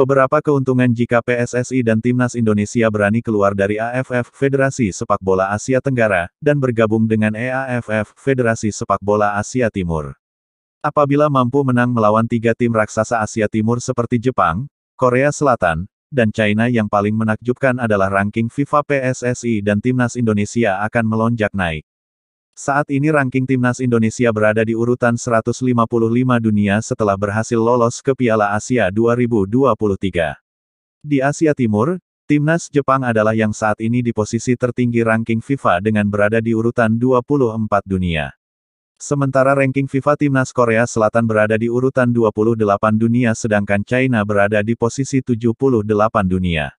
Beberapa keuntungan jika PSSI dan Timnas Indonesia berani keluar dari AFF Federasi Sepak Bola Asia Tenggara, dan bergabung dengan EAFF Federasi Sepak Bola Asia Timur. Apabila mampu menang melawan tiga tim raksasa Asia Timur seperti Jepang, Korea Selatan, dan China yang paling menakjubkan adalah ranking FIFA PSSI dan Timnas Indonesia akan melonjak naik. Saat ini ranking timnas Indonesia berada di urutan 155 dunia setelah berhasil lolos ke Piala Asia 2023. Di Asia Timur, timnas Jepang adalah yang saat ini di posisi tertinggi ranking FIFA dengan berada di urutan 24 dunia. Sementara ranking FIFA timnas Korea Selatan berada di urutan 28 dunia sedangkan China berada di posisi 78 dunia.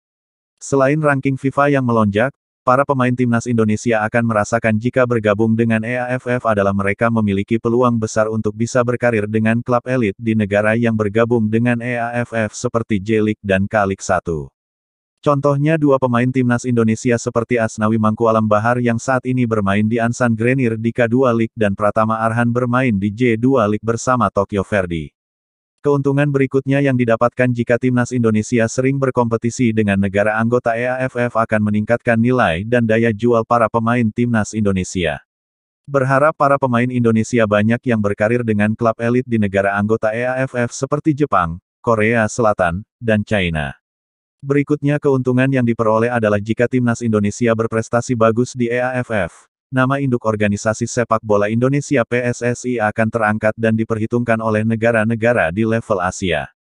Selain ranking FIFA yang melonjak, para pemain timnas Indonesia akan merasakan jika bergabung dengan EAFF adalah mereka memiliki peluang besar untuk bisa berkarir dengan klub elit di negara yang bergabung dengan EAFF seperti J-League dan K-League 1. Contohnya dua pemain timnas Indonesia seperti Asnawi Mangku Alam Bahar yang saat ini bermain di Ansan Grenier di K2 League dan Pratama Arhan bermain di J2 League bersama Tokyo Verdy. Keuntungan berikutnya yang didapatkan jika timnas Indonesia sering berkompetisi dengan negara anggota EAFF akan meningkatkan nilai dan daya jual para pemain timnas Indonesia. Berharap para pemain Indonesia banyak yang berkarir dengan klub elit di negara anggota EAFF seperti Jepang, Korea Selatan, dan China. Berikutnya keuntungan yang diperoleh adalah jika timnas Indonesia berprestasi bagus di EAFF, nama induk organisasi sepak bola Indonesia PSSI akan terangkat dan diperhitungkan oleh negara-negara di level Asia.